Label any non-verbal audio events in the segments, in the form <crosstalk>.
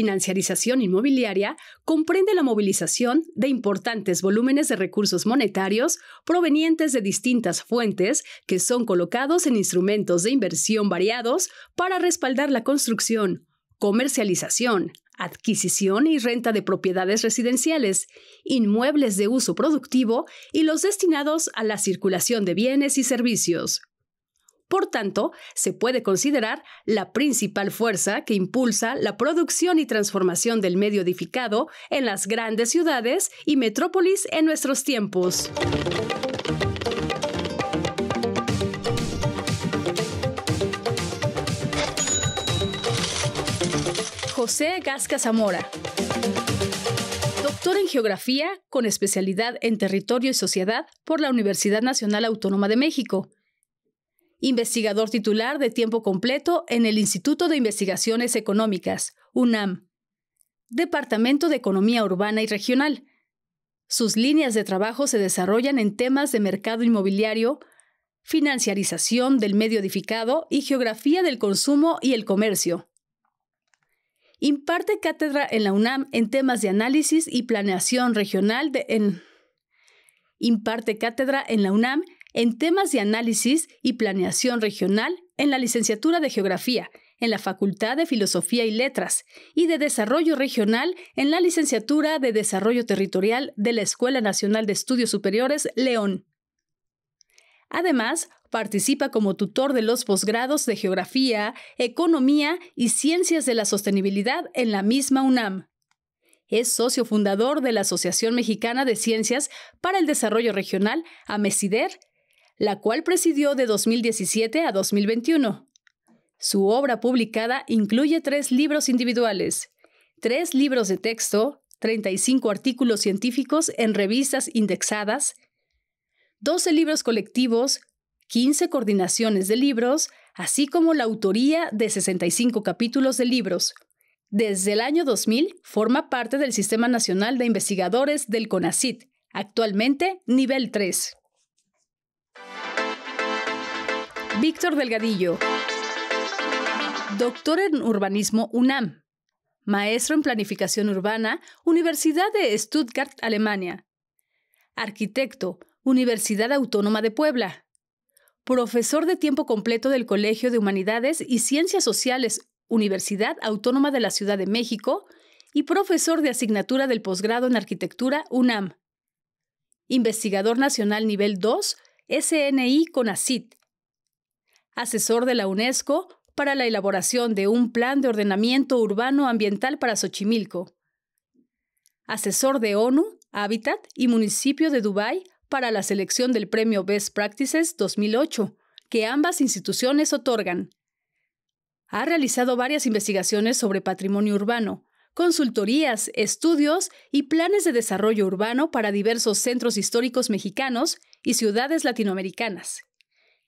financiarización inmobiliaria comprende la movilización de importantes volúmenes de recursos monetarios provenientes de distintas fuentes que son colocados en instrumentos de inversión variados para respaldar la construcción, comercialización, adquisición y renta de propiedades residenciales, inmuebles de uso productivo y los destinados a la circulación de bienes y servicios. Por tanto, se puede considerar la principal fuerza que impulsa la producción y transformación del medio edificado en las grandes ciudades y metrópolis en nuestros tiempos. José Gasca Zamora. Doctor en Geografía, con especialidad en Territorio y Sociedad por la Universidad Nacional Autónoma de México investigador titular de tiempo completo en el Instituto de Investigaciones Económicas, UNAM, Departamento de Economía Urbana y Regional. Sus líneas de trabajo se desarrollan en temas de mercado inmobiliario, financiarización del medio edificado y geografía del consumo y el comercio. Imparte cátedra en la UNAM en temas de análisis y planeación regional de, en, imparte cátedra en la UNAM en temas de análisis y planeación regional en la licenciatura de Geografía, en la Facultad de Filosofía y Letras, y de Desarrollo Regional en la licenciatura de Desarrollo Territorial de la Escuela Nacional de Estudios Superiores León. Además, participa como tutor de los posgrados de Geografía, Economía y Ciencias de la Sostenibilidad en la misma UNAM. Es socio fundador de la Asociación Mexicana de Ciencias para el Desarrollo Regional, AMESIDER, la cual presidió de 2017 a 2021. Su obra publicada incluye tres libros individuales, tres libros de texto, 35 artículos científicos en revistas indexadas, 12 libros colectivos, 15 coordinaciones de libros, así como la autoría de 65 capítulos de libros. Desde el año 2000 forma parte del Sistema Nacional de Investigadores del CONACIT, actualmente nivel 3. Víctor Delgadillo, doctor en urbanismo UNAM, maestro en planificación urbana, Universidad de Stuttgart, Alemania, arquitecto, Universidad Autónoma de Puebla, profesor de tiempo completo del Colegio de Humanidades y Ciencias Sociales, Universidad Autónoma de la Ciudad de México, y profesor de asignatura del posgrado en arquitectura UNAM. Investigador Nacional Nivel 2, SNI CONACIT, asesor de la UNESCO para la elaboración de un plan de ordenamiento urbano ambiental para Xochimilco, asesor de ONU, Hábitat y Municipio de Dubái para la selección del Premio Best Practices 2008, que ambas instituciones otorgan. Ha realizado varias investigaciones sobre patrimonio urbano, consultorías, estudios y planes de desarrollo urbano para diversos centros históricos mexicanos y ciudades latinoamericanas.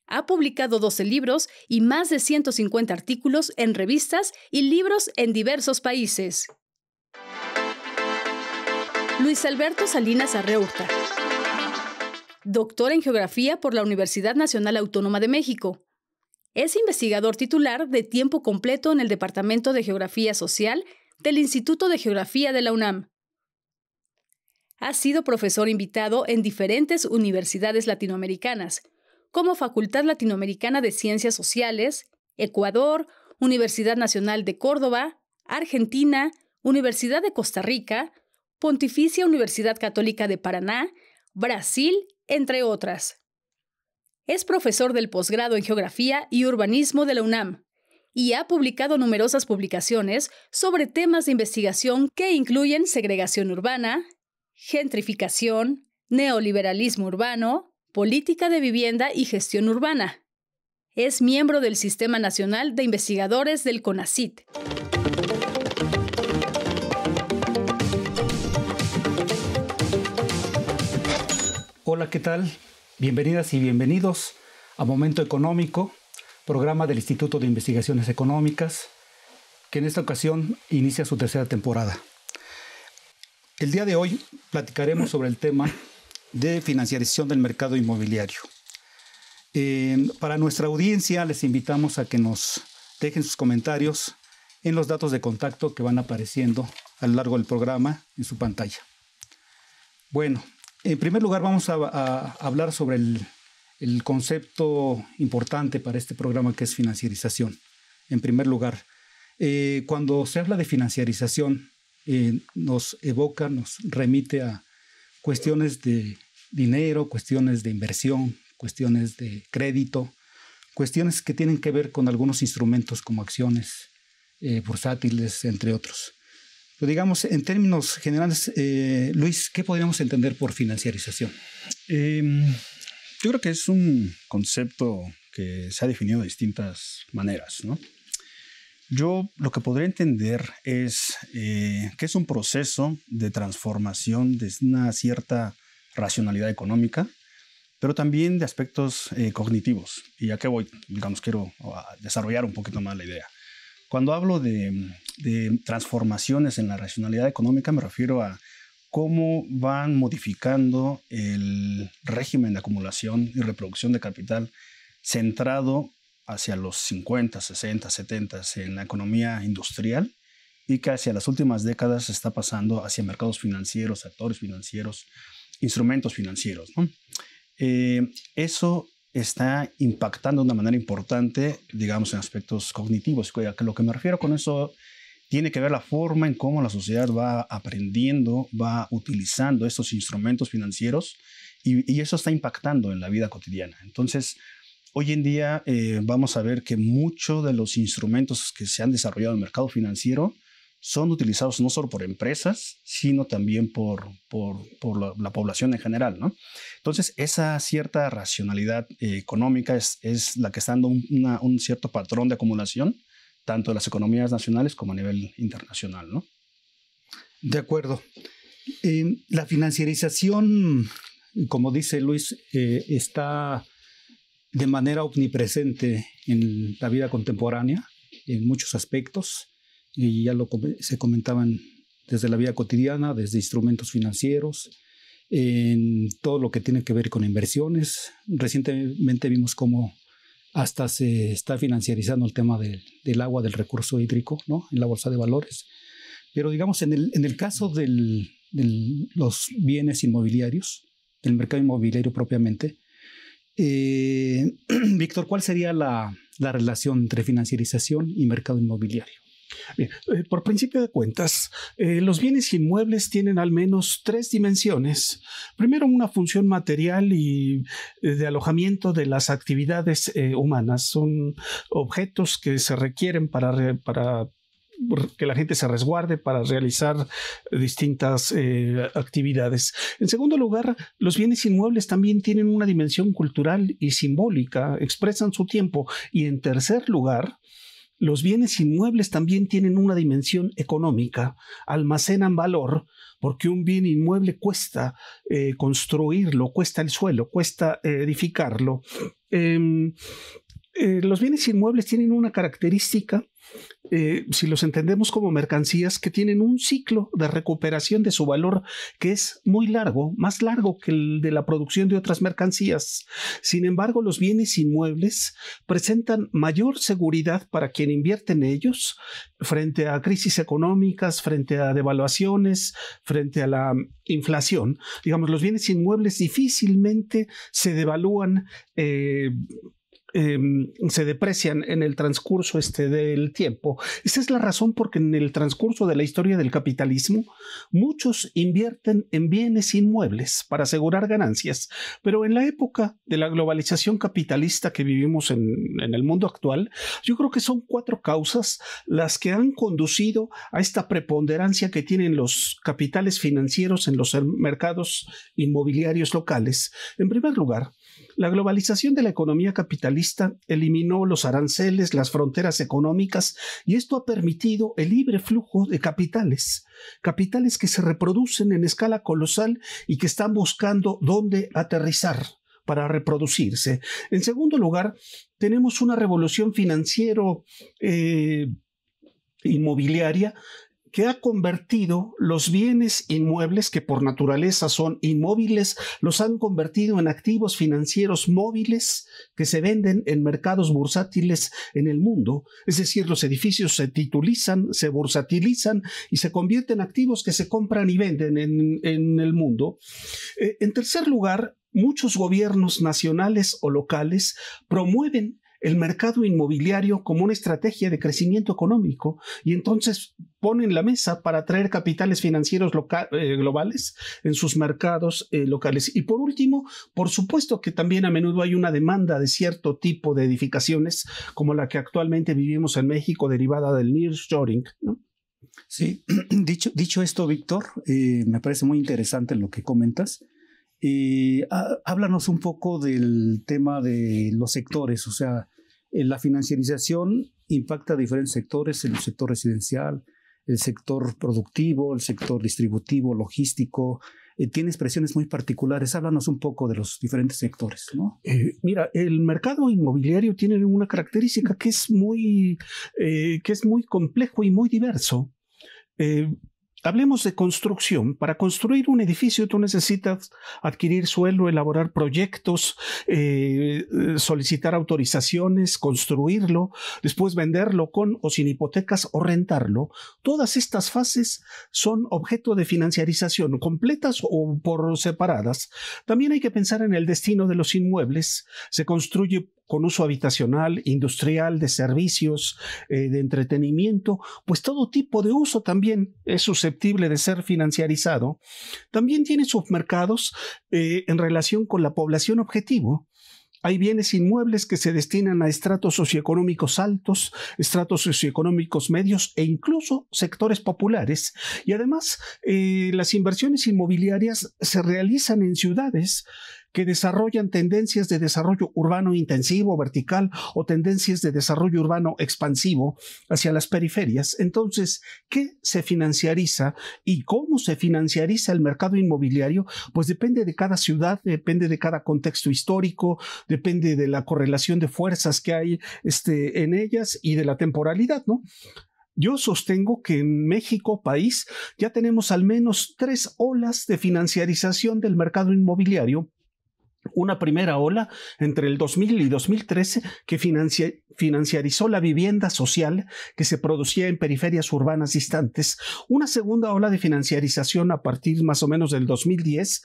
Ha publicado 12 libros y más de 150 artículos en revistas y libros en diversos países. Luis Alberto Salinas Arreurta. Doctor en Geografía por la Universidad Nacional Autónoma de México. Es investigador titular de tiempo completo en el Departamento de Geografía Social del Instituto de Geografía de la UNAM. Ha sido profesor invitado en diferentes universidades latinoamericanas, como Facultad Latinoamericana de Ciencias Sociales, Ecuador, Universidad Nacional de Córdoba, Argentina, Universidad de Costa Rica, Pontificia Universidad Católica de Paraná, Brasil, entre otras. Es profesor del posgrado en Geografía y Urbanismo de la UNAM y ha publicado numerosas publicaciones sobre temas de investigación que incluyen segregación urbana, gentrificación, neoliberalismo urbano, Política de Vivienda y Gestión Urbana. Es miembro del Sistema Nacional de Investigadores del CONACIT. Hola, ¿qué tal? Bienvenidas y bienvenidos a Momento Económico, programa del Instituto de Investigaciones Económicas, que en esta ocasión inicia su tercera temporada. El día de hoy platicaremos sobre el tema de financiarización del mercado inmobiliario. Eh, para nuestra audiencia les invitamos a que nos dejen sus comentarios en los datos de contacto que van apareciendo a lo largo del programa en su pantalla. Bueno, en primer lugar vamos a, hablar sobre el, concepto importante para este programa que es financiarización. En primer lugar, eh, cuando se habla de financiarización, eh, nos evoca, nos remite a cuestiones de dinero, cuestiones de inversión, cuestiones de crédito, cuestiones que tienen que ver con algunos instrumentos como acciones eh, bursátiles, entre otros. Pero digamos, en términos generales, eh, Luis, ¿qué podríamos entender por financiarización? Em, yo creo que es un concepto que se ha definido de distintas maneras, ¿no? Yo lo que podría entender es eh, que es un proceso de transformación de una cierta racionalidad económica, pero también de aspectos eh, cognitivos. ¿Y ya voy? Digamos, quiero desarrollar un poquito más la idea. Cuando hablo de, de transformaciones en la racionalidad económica, me refiero a cómo van modificando el régimen de acumulación y reproducción de capital centrado hacia los 50, 60, 70 en la economía industrial y que hacia las últimas décadas se está pasando hacia mercados financieros, actores financieros, instrumentos financieros. Eh, eso está impactando de una manera importante, digamos, en aspectos cognitivos. lo que me refiero con eso tiene que ver la forma en cómo la sociedad va aprendiendo, va utilizando estos instrumentos financieros y eso está impactando en la vida cotidiana. Entonces, Hoy en día eh, vamos a ver que muchos de los instrumentos que se han desarrollado en el mercado financiero son utilizados no solo por empresas, sino también por, por, la, población en general. ¿no? Entonces, esa cierta racionalidad eh, económica es, la que está dando un, cierto patrón de acumulación, tanto en las economías nacionales como a nivel internacional. De acuerdo. Eh, la financiarización, como dice Luis, está de manera omnipresente en la vida contemporánea, en muchos aspectos, y ya lo se comentaban desde la vida cotidiana, desde instrumentos financieros, en todo lo que tiene que ver con inversiones. Recientemente vimos cómo hasta se está financiarizando el tema del, agua, del recurso hídrico, ¿no? En la bolsa de valores. Pero digamos, en el, en el caso de los bienes inmobiliarios, del mercado inmobiliario propiamente, eh, <clears throat> Víctor, ¿cuál sería la, relación entre financiarización y mercado inmobiliario? Eh, por principio de cuentas, eh, los bienes inmuebles tienen al menos tres dimensiones. Primero, una función material y de alojamiento de las actividades humanas. Son objetos que se requieren para, para que la gente se resguarde para realizar distintas eh, actividades. En segundo lugar, los bienes inmuebles también tienen una dimensión cultural y simbólica, expresan su tiempo. Y en tercer lugar, los bienes inmuebles también tienen una dimensión económica, almacenan valor, porque un bien inmueble cuesta eh, construirlo, cuesta el suelo, cuesta eh, edificarlo. Em, eh, los bienes inmuebles tienen una característica, eh, si los entendemos como mercancías, que tienen un ciclo de recuperación de su valor que es muy largo, más largo que el de la producción de otras mercancías. Sin embargo, los bienes inmuebles presentan mayor seguridad para quien invierte en ellos frente a crisis económicas, frente a devaluaciones, frente a la inflación. Digamos, los bienes inmuebles difícilmente se devalúan. Eh, Em, se deprecian en el transcurso este del tiempo. Esa es la razón porque en el transcurso de la historia del capitalismo, muchos invierten en bienes inmuebles para asegurar ganancias, pero en la época de la globalización capitalista que vivimos en el mundo actual, yo creo que son cuatro causas las que han conducido a esta preponderancia que tienen los capitales financieros en los mercados inmobiliarios locales. En primer lugar, la globalización de la economía capitalista eliminó los aranceles, las fronteras económicas y esto ha permitido el libre flujo de capitales, capitales que se reproducen en escala colosal y que están buscando dónde aterrizar para reproducirse. En segundo lugar, tenemos una revolución financiero eh, inmobiliaria que ha convertido los bienes inmuebles que por naturaleza son inmóviles, los han convertido en activos financieros móviles que se venden en mercados bursátiles en el mundo. Es decir, los edificios se titulizan, se bursatilizan y se convierten en activos que se compran y venden en, el mundo. Eh, en tercer lugar, muchos gobiernos nacionales o locales promueven el mercado inmobiliario como una estrategia de crecimiento económico y entonces ponen la mesa para atraer capitales financieros eh, globales en sus mercados eh, locales. Y por último, por supuesto que también a menudo hay una demanda de cierto tipo de edificaciones como la que actualmente vivimos en México derivada del nearshoring, Shoring. Sí, <clears throat> dicho, dicho esto, Víctor, eh, me parece muy interesante lo que comentas. Y ah, háblanos un poco del tema de los sectores, o sea, eh, la financiarización impacta a diferentes sectores, el sector residencial, el sector productivo, el sector distributivo, logístico, eh, tiene expresiones muy particulares. Háblanos un poco de los diferentes sectores. ¿no? Eh, mira, el mercado inmobiliario tiene una característica que es muy, que es muy complejo y muy diverso. Hablemos de construcción. Para construir un edificio tú necesitas adquirir suelo, elaborar proyectos, eh, solicitar autorizaciones, construirlo, después venderlo con o sin hipotecas o rentarlo. Todas estas fases son objeto de financiarización, completas o por separadas. También hay que pensar en el destino de los inmuebles. Se construye con uso habitacional, industrial, de servicios, eh, de entretenimiento, pues todo tipo de uso también es susceptible de ser financiarizado. También tiene submercados eh, en relación con la población objetivo, hay bienes inmuebles que se destinan a estratos socioeconómicos altos, estratos socioeconómicos medios e incluso sectores populares. Y además, eh, las inversiones inmobiliarias se realizan en ciudades que desarrollan tendencias de desarrollo urbano intensivo, vertical, o tendencias de desarrollo urbano expansivo hacia las periferias. Entonces, ¿qué se financiariza y cómo se financiariza el mercado inmobiliario? Pues depende de cada ciudad, depende de cada contexto histórico, depende de la correlación de fuerzas que hay este, en ellas y de la temporalidad, ¿no? Yo sostengo que en México, país, ya tenemos al menos tres olas de financiarización del mercado inmobiliario una primera ola entre el 2000 y 2013 que financiarizó la vivienda social que se producía en periferias urbanas distantes, una segunda ola de financiarización a partir más o menos del 2010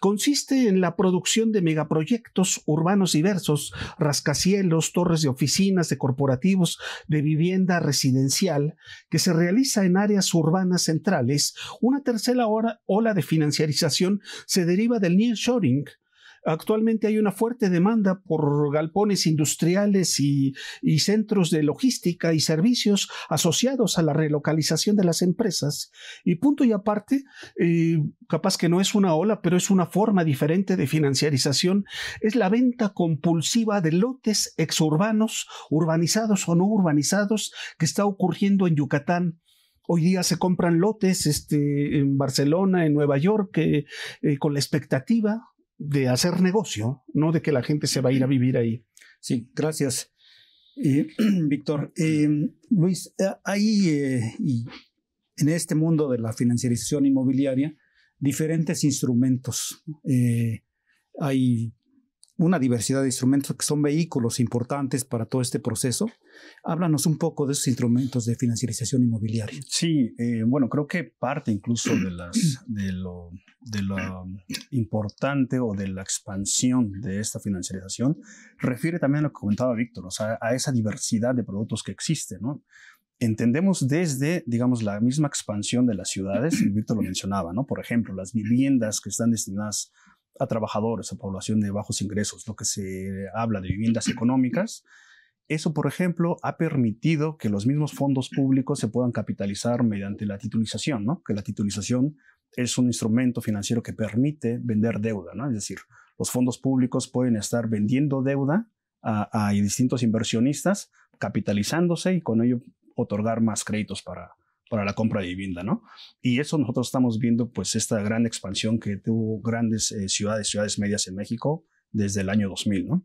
consiste en la producción de megaproyectos urbanos diversos, rascacielos, torres de oficinas, de corporativos, de vivienda residencial, que se realiza en áreas urbanas centrales. Una tercera ola de financiarización se deriva del nearshoring, Actualmente hay una fuerte demanda por galpones industriales y, centros de logística y servicios asociados a la relocalización de las empresas. Y punto y aparte, eh, capaz que no es una ola, pero es una forma diferente de financiarización, es la venta compulsiva de lotes exurbanos, urbanizados o no urbanizados, que está ocurriendo en Yucatán. Hoy día se compran lotes este, en Barcelona, en Nueva York, eh, eh, con la expectativa de hacer negocio, no de que la gente se va a ir a vivir ahí. Sí, gracias, eh, <clears throat> Víctor. Eh, Luis, eh, hay en este mundo de la financiarización inmobiliaria diferentes instrumentos. hay una diversidad de instrumentos que son vehículos importantes para todo este proceso. Háblanos un poco de esos instrumentos de financiarización inmobiliaria. Sí, eh, bueno, creo que parte incluso de, las, <clears throat> de, lo, de importante o de la expansión de esta financiarización refiere también a lo que comentaba Víctor, o sea, a esa diversidad de productos que existe, entendemos desde, digamos, la misma expansión de las ciudades, y Víctor lo mencionaba, ¿no? Por ejemplo, las viviendas que están destinadas a trabajadores, a población de bajos ingresos, lo que se habla de viviendas económicas. Eso, por ejemplo, ha permitido que los mismos fondos públicos se puedan capitalizar mediante la titulización, ¿no? que la titulización es un instrumento financiero que permite vender deuda, ¿no? es decir, los fondos públicos pueden estar vendiendo deuda a, a distintos inversionistas, capitalizándose y con ello otorgar más créditos para, para la compra de vivienda, ¿no? Y eso nosotros estamos viendo, pues, esta gran expansión que tuvo grandes eh, ciudades, ciudades medias en México desde el año 2000, ¿no?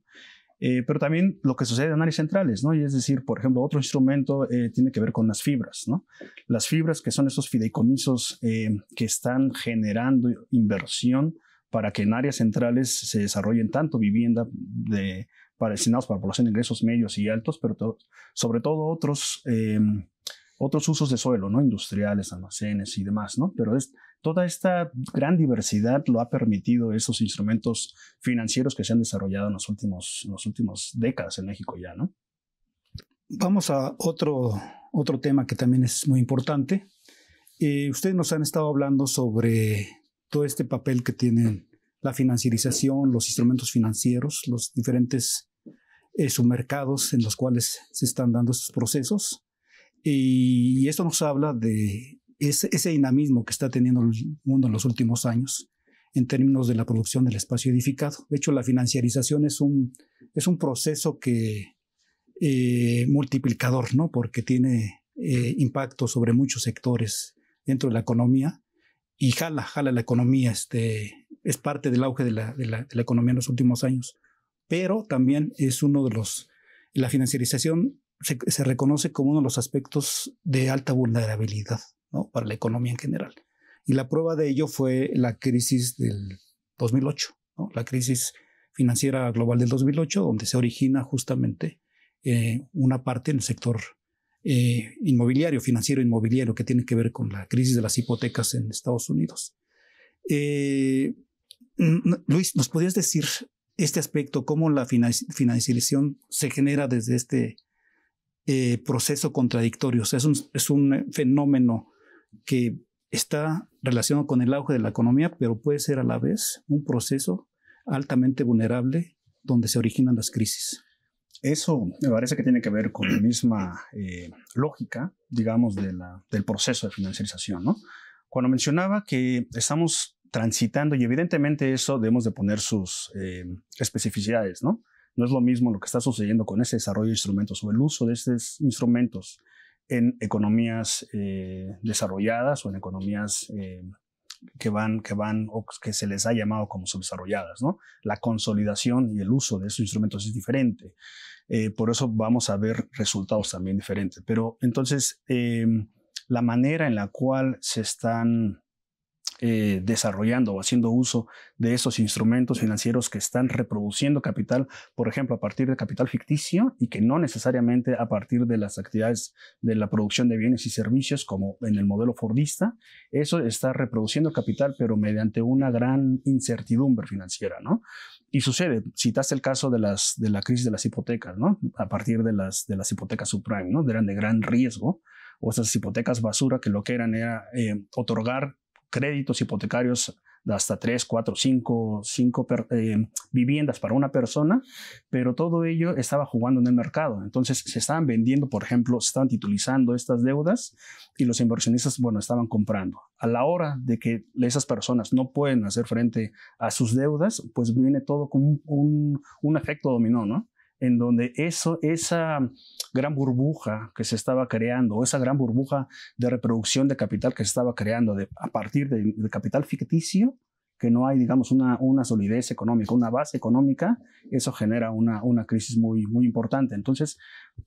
Eh, pero también lo que sucede en áreas centrales, ¿no? Y es decir, por ejemplo, otro instrumento eh, tiene que ver con las fibras, ¿no? Las fibras que son esos fideicomisos que están generando inversión para que en áreas centrales se desarrollen tanto vivienda de, para destinados para población de ingresos medios y altos, pero sobre todo otros otros usos de suelo, ¿no? Industriales, almacenes y demás, ¿no? Pero es, toda esta gran diversidad lo ha permitido esos instrumentos financieros que se han desarrollado en los últimos, últimos décadas en México ya, ¿no? Vamos a otro, otro tema que también es muy importante. Eh, ustedes nos han estado hablando sobre todo este papel que tienen la financiarización, los instrumentos financieros, los diferentes eh, submercados en los cuales se están dando estos procesos. Y, esto nos habla de ese, dinamismo que está teniendo el mundo en los últimos años en términos de la producción del espacio edificado. De hecho, la financiarización es un, es un proceso que eh, multiplicador, ¿no? Porque tiene eh, impacto sobre muchos sectores dentro de la economía y jala, jala la economía. Este, es parte del auge de la, de la economía en los últimos años. Pero también es uno de los... La financiarización se, reconoce como uno de los aspectos de alta vulnerabilidad para la economía en general. Y la prueba de ello fue la crisis del 2008, la crisis financiera global del 2008, donde se origina justamente eh, una parte en el sector eh, inmobiliario, financiero inmobiliario, que tiene que ver con la crisis de las hipotecas en Estados Unidos. Eh, Luis, ¿nos podrías decir este aspecto, cómo la financiación se genera desde este eh, proceso contradictorio. O sea, es un, eh, fenómeno que está relacionado con el auge de la economía, pero puede ser a la vez un proceso altamente vulnerable donde se originan las crisis. Eso me parece que tiene que ver con la misma eh, lógica, digamos, del proceso de financiarización, ¿no? Cuando mencionaba que estamos transitando, y evidentemente eso debemos de poner sus especificidades, ¿no? No es lo mismo lo que está sucediendo con ese desarrollo de instrumentos o el uso de estos instrumentos en economías eh, desarrolladas o en economías eh, que van, que van o que se les ha llamado como subdesarrolladas, ¿no? La consolidación y el uso de esos instrumentos es diferente. Eh, por eso vamos a ver resultados también diferentes. Pero entonces, la manera en la cual se están eh, desarrollando o haciendo uso de esos instrumentos financieros que están reproduciendo capital, por ejemplo, a partir de capital ficticio y que no necesariamente a partir de las actividades de la producción de bienes y servicios como en el modelo Fordista, eso está reproduciendo capital pero mediante una gran incertidumbre financiera, ¿no? Y sucede, citaste el caso de, las, de la crisis de las hipotecas, ¿no? A partir de las, de las hipotecas subprime, ¿no? Eran de gran riesgo, o esas hipotecas basura que lo que eran era eh, otorgar créditos hipotecarios de hasta tres, cuatro, cinco 5 eh, viviendas para una persona, pero todo ello estaba jugando en el mercado. Entonces se estaban vendiendo, por ejemplo, se estaban titulizando estas deudas y los inversionistas, bueno, estaban comprando. A la hora de que esas personas no pueden hacer frente a sus deudas, pues viene todo con un efecto dominó, ¿no? en donde eso, esa gran burbuja que se estaba creando, esa gran burbuja de reproducción de capital que se estaba creando a partir de capital ficticio, que no hay, digamos, una, una solidez económica, una base económica, eso genera una, una crisis muy, muy importante. Entonces,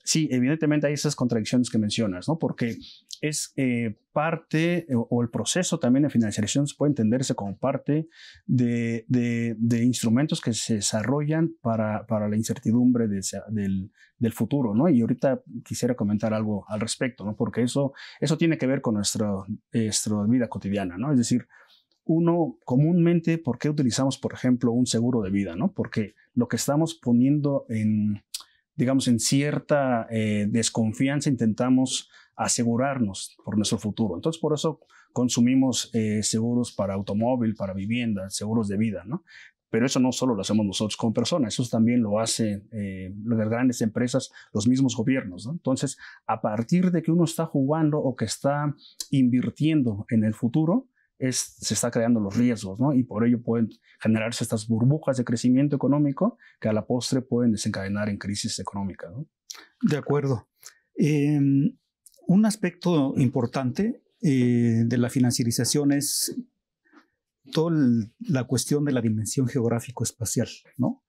sí, evidentemente hay esas contradicciones que mencionas, ¿no? Porque es eh, parte o, el proceso también de financiación puede entenderse como parte de, instrumentos que se desarrollan para, para la incertidumbre del, futuro, ¿no? Y ahorita quisiera comentar algo al respecto, ¿no? Porque eso, eso tiene que ver con nuestra, nuestra vida cotidiana, ¿no? Es decir, uno comúnmente, ¿por qué utilizamos, por ejemplo, un seguro de vida? ¿no? Porque lo que estamos poniendo en, digamos, en cierta eh, desconfianza, intentamos asegurarnos por nuestro futuro. Entonces, por eso consumimos eh, seguros para automóvil, para vivienda, seguros de vida, ¿no? Pero eso no solo lo hacemos nosotros como personas, eso también lo hacen eh, las grandes empresas, los mismos gobiernos. Entonces, a partir de que uno está jugando o que está invirtiendo en el futuro, se está creando los riesgos, ¿no? Y por ello pueden generarse estas burbujas de crecimiento económico que a la postre pueden desencadenar en crisis económica, ¿no? De acuerdo. Em, un aspecto importante eh, de la financiarización es toda la cuestión de la dimensión geográfico-espacial, ¿no?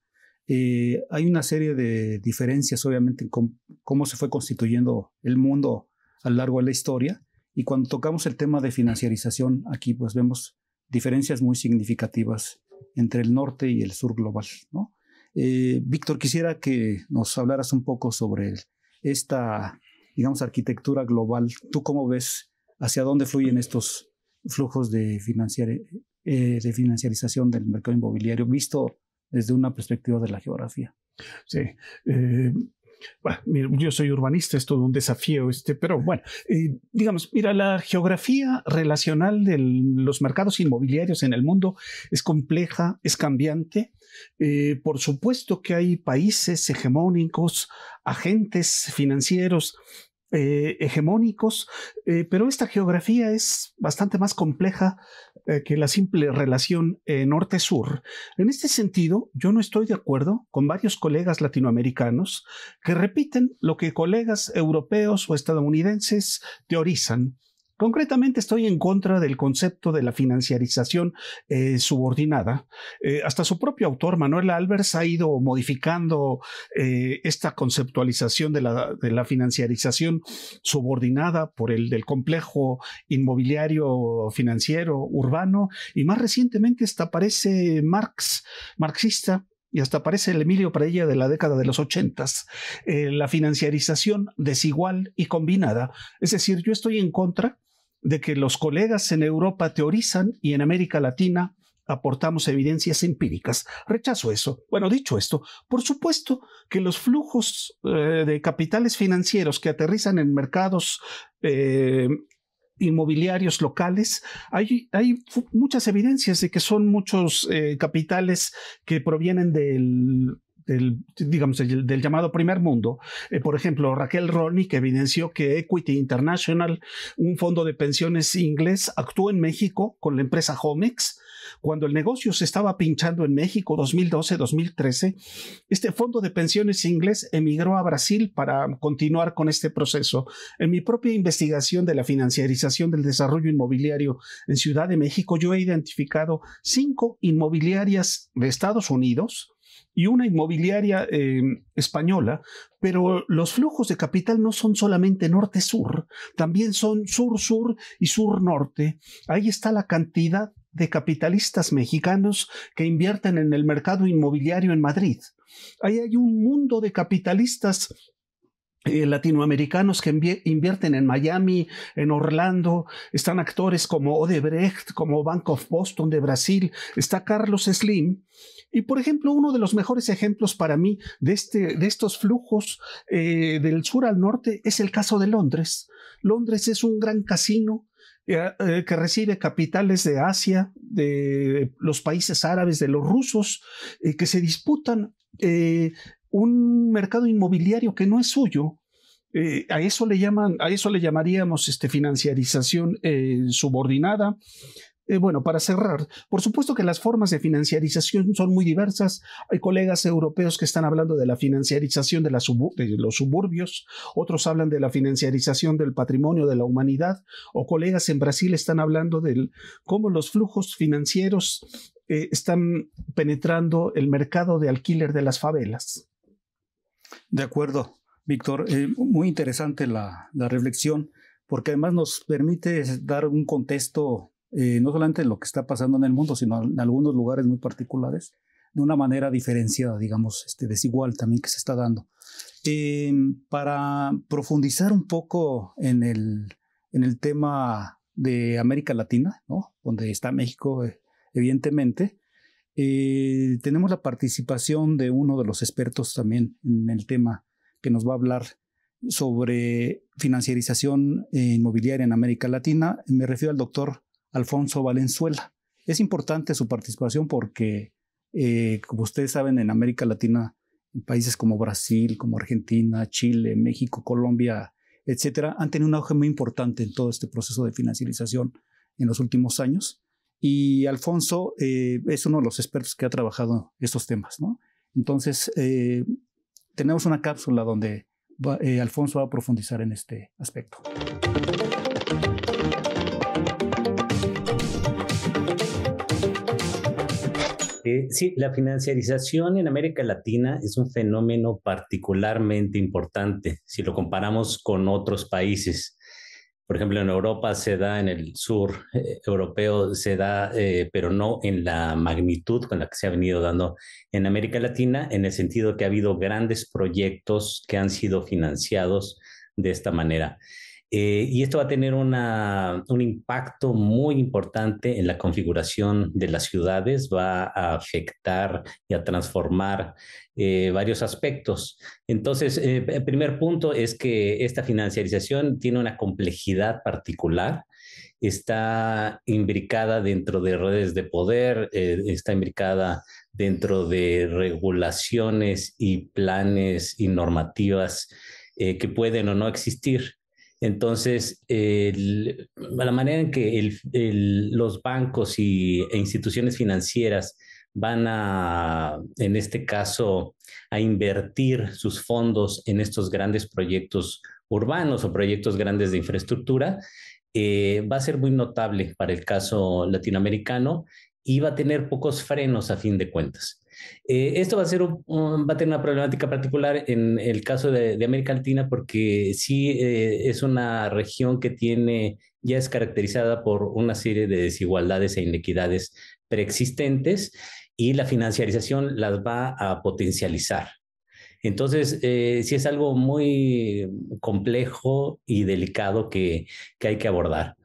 Eh, hay una serie de diferencias, obviamente, en cómo se fue constituyendo el mundo a lo largo de la historia, y cuando tocamos el tema de financiarización, aquí pues vemos diferencias muy significativas entre el norte y el sur global. ¿no? Eh, Víctor, quisiera que nos hablaras un poco sobre esta, digamos, arquitectura global. ¿Tú cómo ves hacia dónde fluyen estos flujos de, eh, de financiarización del mercado inmobiliario, visto desde una perspectiva de la geografía? Sí. Eh, yo soy urbanista, es todo un desafío, este, pero bueno, digamos, mira, la geografía relacional de los mercados inmobiliarios en el mundo es compleja, es cambiante. Eh, por supuesto que hay países hegemónicos, agentes financieros eh, hegemónicos, eh, pero esta geografía es bastante más compleja eh, que la simple relación norte-sur. En este sentido, yo no estoy de acuerdo con varios colegas latinoamericanos que repiten lo que colegas europeos o estadounidenses teorizan Concretamente estoy en contra del concepto de la financiarización eh, subordinada. Eh, hasta su propio autor, Manuel Albers, ha ido modificando eh, esta conceptualización de la, financiarización subordinada por el del complejo inmobiliario financiero urbano y más recientemente hasta aparece Marx, marxista, y hasta aparece el Emilio Pradilla de la década de los ochentas, la financiarización desigual y combinada. Es decir, yo estoy en contra de que los colegas en Europa teorizan y en América Latina aportamos evidencias empíricas. Rechazo eso. Bueno, dicho esto, por supuesto que los flujos eh, de capitales financieros que aterrizan en mercados eh, inmobiliarios locales, hay, muchas evidencias de que son muchos eh, capitales que provienen del del, digamos, del, llamado primer mundo. Eh, por ejemplo, Raquel que evidenció que Equity International, un fondo de pensiones inglés, actuó en México con la empresa Homex. Cuando el negocio se estaba pinchando en México 2012-2013, este fondo de pensiones inglés emigró a Brasil para continuar con este proceso. En mi propia investigación de la financiarización del desarrollo inmobiliario en Ciudad de México, yo he identificado cinco inmobiliarias de Estados Unidos y una inmobiliaria eh, española, pero los flujos de capital no son solamente norte-sur, también son sur-sur y sur-norte. Ahí está la cantidad de capitalistas mexicanos que invierten en el mercado inmobiliario en Madrid. Ahí hay un mundo de capitalistas eh, latinoamericanos que invierten en Miami, en Orlando, están actores como Odebrecht, como Bank of Boston de Brasil, está Carlos Slim. Y por ejemplo, uno de los mejores ejemplos para mí de, este, de estos flujos eh, del sur al norte es el caso de Londres. Londres es un gran casino eh, que recibe capitales de Asia, de los países árabes, de los rusos, que se disputan un mercado inmobiliario que no es suyo. Eh, a eso le llaman, a eso le llamaríamos este, financiarización eh, subordinada. Eh, bueno, para cerrar, por supuesto que las formas de financiarización son muy diversas. Hay colegas europeos que están hablando de la financiarización de, de los suburbios, otros hablan de la financiarización del patrimonio de la humanidad, o colegas en Brasil están hablando de cómo los flujos financieros están penetrando el mercado de alquiler de las favelas. De acuerdo, Víctor. Eh, muy interesante la, reflexión, porque además nos permite dar un contexto, eh, no solamente de lo que está pasando en el mundo, sino en algunos lugares muy particulares, de una manera diferenciada, digamos, este, desigual también que se está dando. Eh, para profundizar un poco en el, tema de América Latina, donde está México, evidentemente, eh, tenemos la participación de uno de los expertos también en el tema que nos va a hablar sobre financiarización eh, inmobiliaria en América Latina. Me refiero al doctor Alfonso Valenzuela. Es importante su participación porque, eh, como ustedes saben, en América Latina, en países como Brasil, como Argentina, Chile, México, Colombia, etcétera, han tenido un auge muy importante en todo este proceso de financiarización en los últimos años y Alfonso eh, es uno de los expertos que ha trabajado estos temas, ¿no? Entonces, eh, tenemos una cápsula donde eh, Alfonso va a profundizar en este aspecto. sí, la financiarización en América Latina es un fenómeno particularmente importante si lo comparamos con otros países por ejemplo, en Europa se da, en el sur eh, europeo se da, eh, pero no en la magnitud con la que se ha venido dando en América Latina, en el sentido que ha habido grandes proyectos que han sido financiados de esta manera. Eh, y esto va a tener un impacto muy importante en la configuración de las ciudades, va a afectar y a transformar eh, varios aspectos. Entonces, eh, el primer punto es que esta financiarización tiene una complejidad particular, está imbricada dentro de redes de poder, está imbricada dentro de regulaciones y planes y normativas eh, que pueden o no existir. Entonces, la manera en que los bancos y, e instituciones financieras van a, en este caso, a invertir sus fondos en estos grandes proyectos urbanos o proyectos grandes de infraestructura, eh, va a ser muy notable para el caso latinoamericano y va a tener pocos frenos a fin de cuentas. Eh, esto va a, ser tener una problemática particular en el caso de, América Latina porque sí eh, es una región que tiene, ya es caracterizada por una serie de desigualdades e inequidades preexistentes y la financiarización las va a potencializar. Entonces, eh, sí es algo muy complejo y delicado que hay que abordar.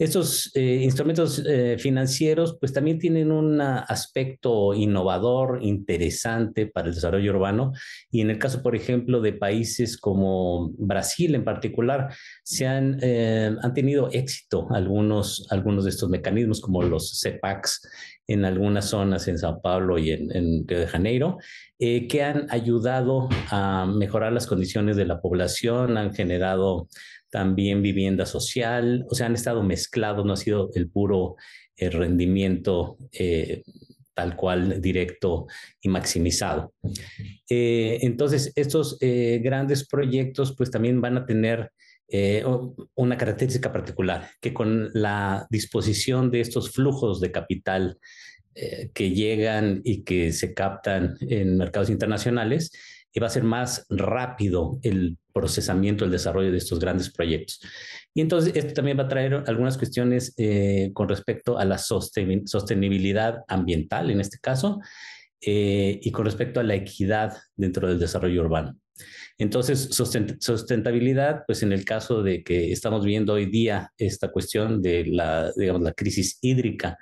Estos eh, instrumentos eh, financieros pues también tienen un aspecto innovador, interesante para el desarrollo urbano y en el caso, por ejemplo, de países como Brasil en particular, se han, eh, han tenido éxito algunos, algunos de estos mecanismos como los CEPACs en algunas zonas en Sao Paulo y en, en Río de Janeiro, que han ayudado a mejorar las condiciones de la población, han generado también vivienda social, o sea, han estado mezclados, no ha sido el puro eh, rendimiento eh, tal cual directo y maximizado. Eh, entonces, estos grandes proyectos pues también van a tener una característica particular, que con la disposición de estos flujos de capital que llegan y que se captan en mercados internacionales, va a ser más rápido el procesamiento, el desarrollo de estos grandes proyectos. Y entonces esto también va a traer algunas cuestiones eh, con respecto a la sostenibilidad ambiental, en este caso, eh, y con respecto a la equidad dentro del desarrollo urbano. Entonces, sustentabilidad, pues en el caso de que estamos viendo hoy día esta cuestión de la, crisis hídrica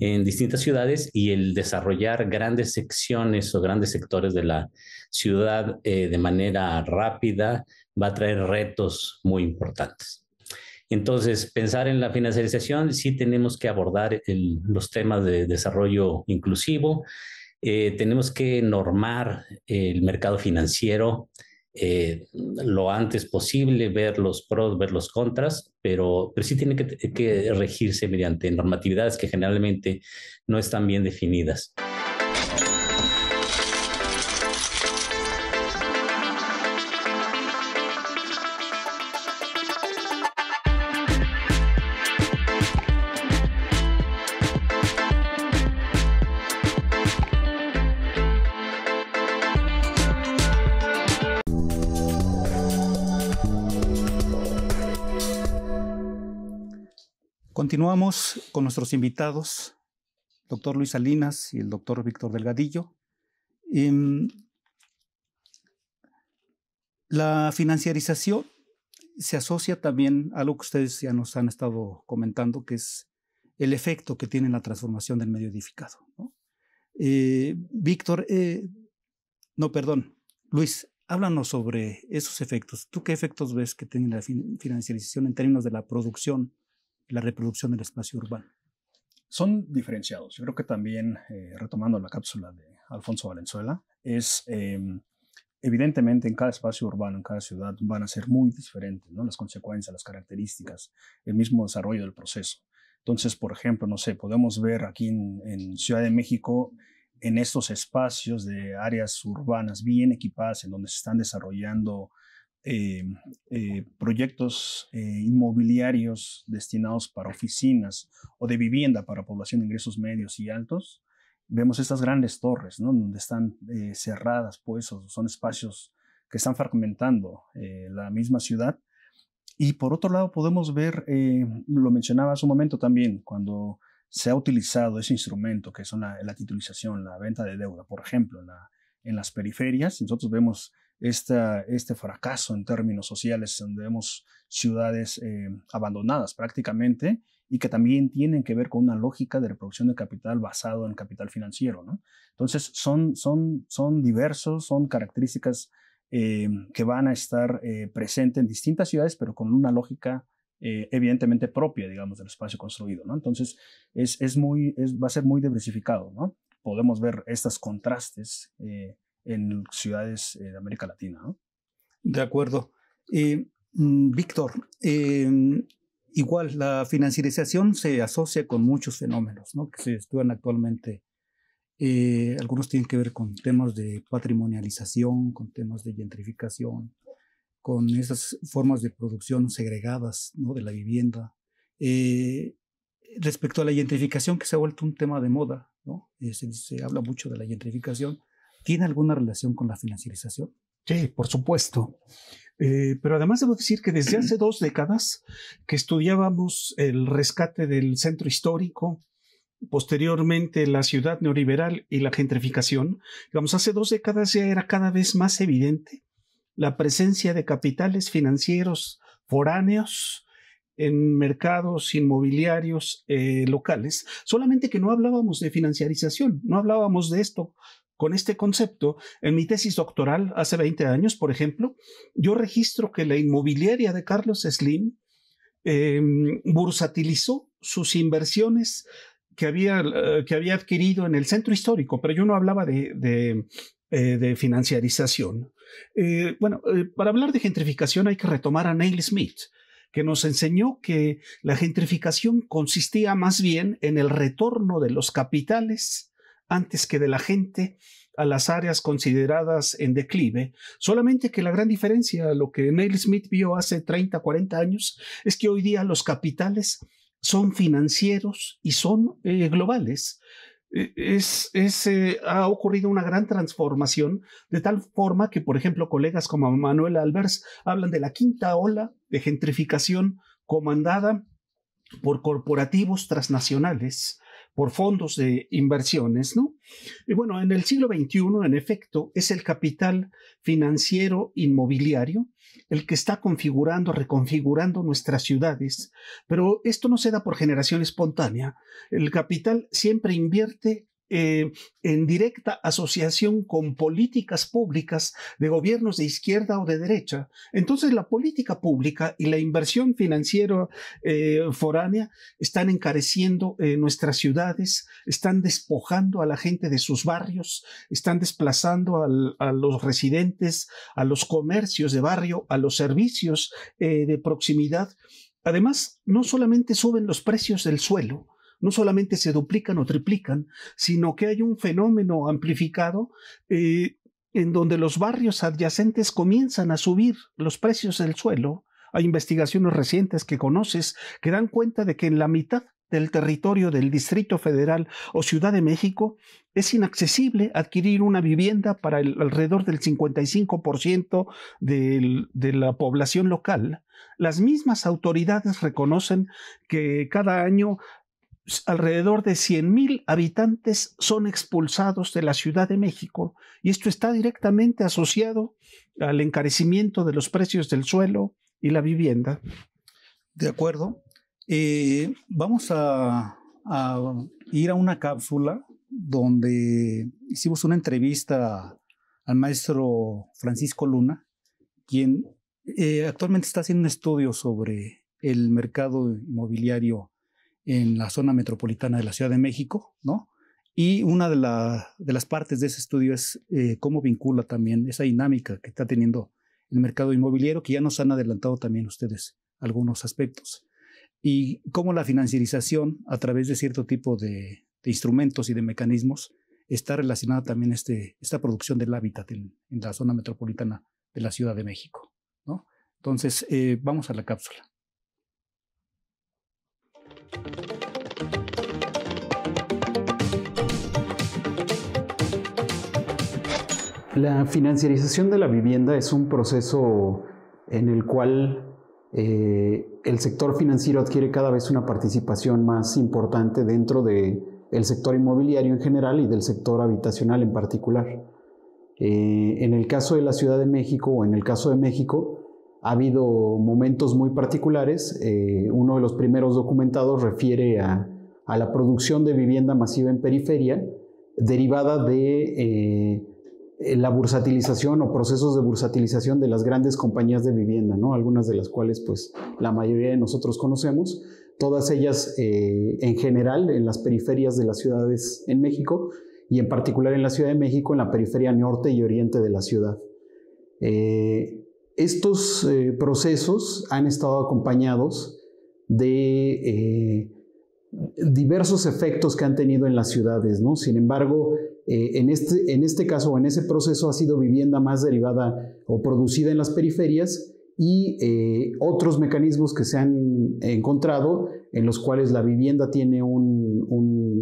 en distintas ciudades y el desarrollar grandes secciones o grandes sectores de la ciudad eh, de manera rápida va a traer retos muy importantes. Entonces, pensar en la financiarización, sí tenemos que abordar los temas de desarrollo inclusivo, eh, tenemos que normar el mercado financiero eh, lo antes posible, ver los pros, ver los contras, pero, sí tiene que, regirse mediante normatividades que generalmente no están bien definidas. Continuamos con nuestros invitados, doctor Luis Salinas y el doctor Víctor Delgadillo. Em, la financiarización se asocia también a algo que ustedes ya nos han estado comentando, que es el efecto que tiene la transformación del medio edificado. Eh, Víctor, eh, no, perdón, Luis, háblanos sobre esos efectos. ¿Tú qué efectos ves que tiene la financiarización en términos de la producción la reproducción del espacio urbano. Son diferenciados. Yo creo que también, eh, retomando la cápsula de Alfonso Valenzuela, es em, evidentemente en cada espacio urbano, en cada ciudad, van a ser muy diferentes ¿no? las consecuencias, las características, el mismo desarrollo del proceso. Entonces, por ejemplo, no sé, podemos ver aquí en Ciudad de México, en estos espacios de áreas urbanas bien equipadas, en donde se están desarrollando eh, eh, proyectos eh, inmobiliarios destinados para oficinas o de vivienda para población de ingresos medios y altos, vemos estas grandes torres, ¿no? Donde están cerradas, pues, son espacios que están fragmentando la misma ciudad. Y por otro lado, podemos ver, lo mencionaba hace un momento también, cuando se ha utilizado ese instrumento que es la, la titulización, la venta de deuda, por ejemplo, la, en las periferias, nosotros vemos este fracaso en términos sociales, donde vemos ciudades eh, abandonadas prácticamente y que también tienen que ver con una lógica de reproducción de capital basado en capital financiero. ¿no? Entonces, son, son, son diversos, son características eh, que van a estar eh, presentes en distintas ciudades, pero con una lógica evidentemente propia, digamos, del espacio construido, ¿no? Entonces, es, es muy, va a ser muy diversificado, ¿no? Podemos ver estos contrastes en ciudades eh, de América Latina. ¿no? De acuerdo. Eh, mm, Víctor, eh, igual la financiarización se asocia con muchos fenómenos ¿no? que se estudian actualmente. algunos tienen que ver con temas de patrimonialización, con temas de gentrificación, con esas formas de producción segregadas ¿no? de la vivienda. respecto a la gentrificación, que se ha vuelto un tema de moda, ¿no? se, se habla mucho de la gentrificación ¿Tiene alguna relación con la financiarización? Sí, por supuesto. Eh, pero además debo decir que desde hace dos décadas que estudiábamos el rescate del centro histórico, posteriormente la ciudad neoliberal y la gentrificación, digamos, hace dos décadas ya era cada vez más evidente la presencia de capitales financieros foráneos en mercados inmobiliarios eh, locales, solamente que no hablábamos de financiarización, no hablábamos de esto con este concepto. En mi tesis doctoral hace 20 años, por ejemplo, yo registro que la inmobiliaria de Carlos Slim em, bursatilizó sus inversiones que había, eh, que había adquirido en el centro histórico, pero yo no hablaba de, eh, financiarización. Eh, bueno, para hablar de gentrificación hay que retomar a Neil Smith, que nos enseñó que la gentrificación consistía más bien en el retorno de los capitales antes que de la gente a las áreas consideradas en declive, solamente que la gran diferencia, lo que Neil Smith vio hace 30, 40 años, es que hoy día los capitales son financieros y son eh, globales. E, es, eh, ha ocurrido una gran transformación, de tal forma que, por ejemplo, colegas como Manuel Albers hablan de la quinta ola de gentrificación comandada por corporativos transnacionales por fondos de inversiones, ¿no? Y bueno, en el siglo XXI, en efecto, es el capital financiero inmobiliario el que está configurando, reconfigurando nuestras ciudades, pero esto no se da por generación espontánea. El capital siempre invierte eh, en directa asociación con políticas públicas de gobiernos de izquierda o de derecha. Entonces la política pública y la inversión financiera eh, foránea están encareciendo eh, nuestras ciudades, están despojando a la gente de sus barrios, están desplazando a los residentes, a los comercios de barrio, a los servicios de proximidad. Además, no solamente suben los precios del suelo, no solamente se duplican o triplican, sino que hay un fenómeno amplificado eh, en donde los barrios adyacentes comienzan a subir los precios del suelo. Hay investigaciones recientes que conoces que dan cuenta de que en la mitad del territorio del Distrito Federal o Ciudad de México, es inaccesible adquirir una vivienda para alrededor del 55% del, de la población local. Las mismas autoridades reconocen que cada año alrededor de 100.000 habitantes son expulsados de la Ciudad de México y esto está directamente asociado al encarecimiento de los precios del suelo y la vivienda. De acuerdo. Eh, vamos a, ir a una cápsula donde hicimos una entrevista al maestro Francisco Luna, quien eh, actualmente está haciendo un estudio sobre el mercado inmobiliario en la zona metropolitana de la Ciudad de México, ¿no? Y una de, las partes de ese estudio es eh, cómo vincula también esa dinámica que está teniendo el mercado inmobiliario, que ya nos han adelantado también ustedes algunos aspectos, y cómo la financiarización a través de cierto tipo de, instrumentos y de mecanismos está relacionada también este, esta producción del hábitat en, la zona metropolitana de la Ciudad de México. ¿no? Entonces, eh, vamos a la cápsula. La financiarización de la vivienda es un proceso en el cual eh, el sector financiero adquiere cada vez una participación más importante dentro del sector inmobiliario en general y del sector habitacional en particular. Eh, en el caso de la Ciudad de México o en el caso de México, ha habido momentos muy particulares. Eh, uno de los primeros documentados refiere a, la producción de vivienda masiva en periferia, derivada de eh, la bursatilización o procesos de bursatilización de las grandes compañías de vivienda, ¿no? algunas de las cuales pues, la mayoría de nosotros conocemos. Todas ellas eh, en general en las periferias de las ciudades en México y en particular en la Ciudad de México, en la periferia norte y oriente de la ciudad. Estos eh, procesos han estado acompañados de eh, diversos efectos que han tenido en las ciudades, ¿no? Sin embargo, eh, en, este, en este caso, en ese proceso, ha sido vivienda más derivada o producida en las periferias y otros mecanismos que se han encontrado en los cuales la vivienda tiene un,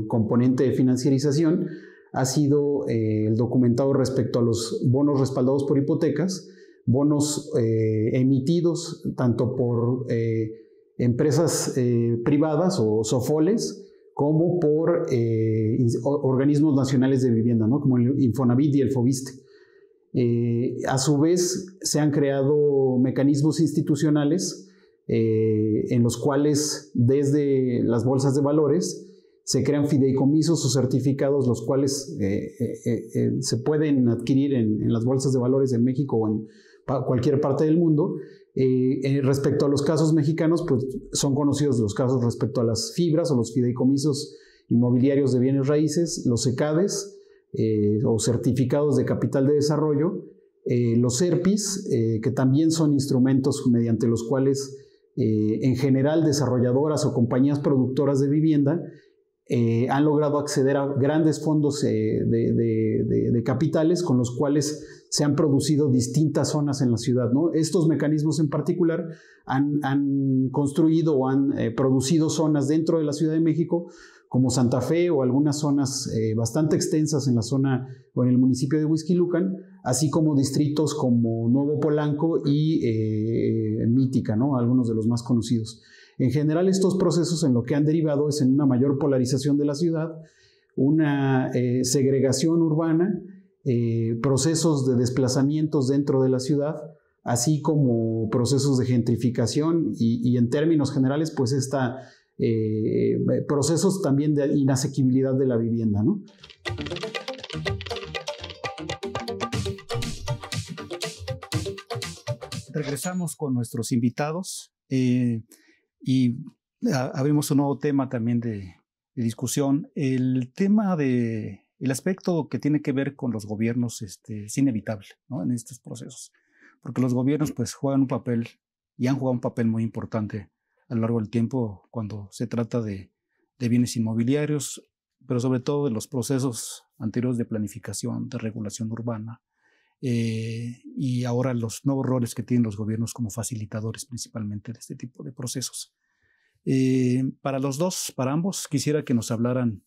componente de financiarización ha sido el documentado respecto a los bonos respaldados por hipotecas, bonos eh, emitidos tanto por eh, empresas eh, privadas o sofoles como por organismos nacionales de vivienda, como el Infonavit y el Fobiste. a su vez, se han creado mecanismos institucionales en los cuales desde las bolsas de valores se crean fideicomisos o certificados, los cuales se pueden adquirir en, las bolsas de valores en México o en cualquier parte del mundo. Eh, eh, respecto a los casos mexicanos, pues son conocidos los casos respecto a las fibras o los fideicomisos inmobiliarios de bienes raíces, los ECADES... Eh, o certificados de capital de desarrollo, los ERPIS... que también son instrumentos mediante los cuales en general desarrolladoras o compañías productoras de vivienda han logrado acceder a grandes fondos de capitales con los cuales se han producido distintas zonas en la ciudad. Estos mecanismos en particular han, construido o han eh, producido zonas dentro de la Ciudad de México como Santa Fe o algunas zonas eh, bastante extensas en la zona o en el municipio de Huizquilucan, así como distritos como Nuevo Polanco y eh, Mítica, algunos de los más conocidos. En general, estos procesos en lo que han derivado es en una mayor polarización de la ciudad, una segregación urbana eh, procesos de desplazamientos dentro de la ciudad, así como procesos de gentrificación y, en términos generales, pues esta, eh, procesos también de inasequibilidad de la vivienda. Regresamos con nuestros invitados eh, y abrimos un nuevo tema también de discusión. El tema de el aspecto que tiene que ver con los gobiernos este, es inevitable en estos procesos, porque los gobiernos pues juegan un papel y han jugado un papel muy importante a lo largo del tiempo cuando se trata de, bienes inmobiliarios, pero sobre todo de los procesos anteriores de planificación, de regulación urbana, eh, y ahora los nuevos roles que tienen los gobiernos como facilitadores principalmente de este tipo de procesos. Eh, para los dos, para ambos, quisiera que nos hablaran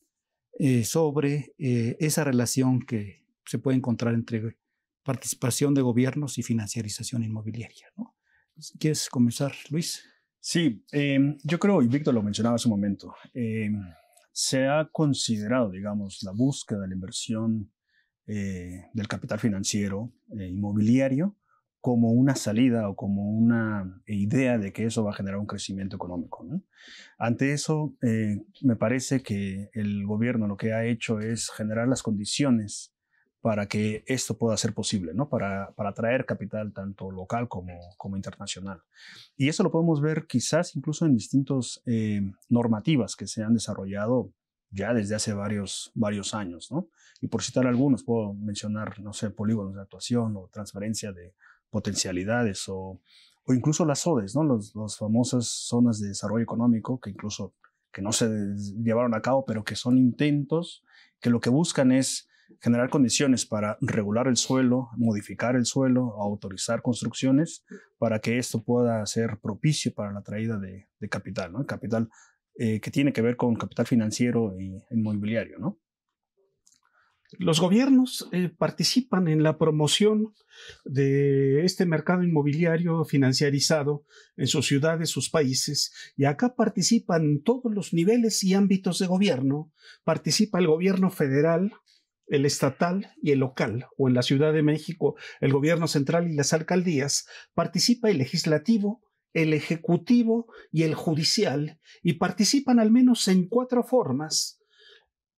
eh, sobre eh, esa relación que se puede encontrar entre participación de gobiernos y financiarización inmobiliaria. ¿Quieres comenzar, Luis? Sí, em, yo creo, y Víctor lo mencionaba hace un momento, em, se ha considerado, digamos, la búsqueda de la inversión eh, del capital financiero inmobiliario como una salida o como una idea de que eso va a generar un crecimiento económico. Ante eso, eh, me parece que el gobierno lo que ha hecho es generar las condiciones para que esto pueda ser posible, ¿no? para, para atraer capital tanto local como, como internacional. Y eso lo podemos ver quizás incluso en distintas eh, normativas que se han desarrollado ya desde hace varios, varios años. Y por citar algunos, puedo mencionar, no sé, polígonos de actuación o transferencia de potencialidades o, o incluso las ODES, ¿no? Las los famosas zonas de desarrollo económico que incluso que no se llevaron a cabo, pero que son intentos que lo que buscan es generar condiciones para regular el suelo, modificar el suelo, autorizar construcciones para que esto pueda ser propicio para la traída de, capital, ¿no? capital eh, que tiene que ver con capital financiero y inmobiliario, ¿no? los gobiernos eh, participan en la promoción de este mercado inmobiliario financiarizado en sus ciudades, sus países, y acá participan todos los niveles y ámbitos de gobierno. Participa el gobierno federal, el estatal y el local, o en la Ciudad de México, el gobierno central y las alcaldías, participa el legislativo, el ejecutivo y el judicial, y participan al menos en cuatro formas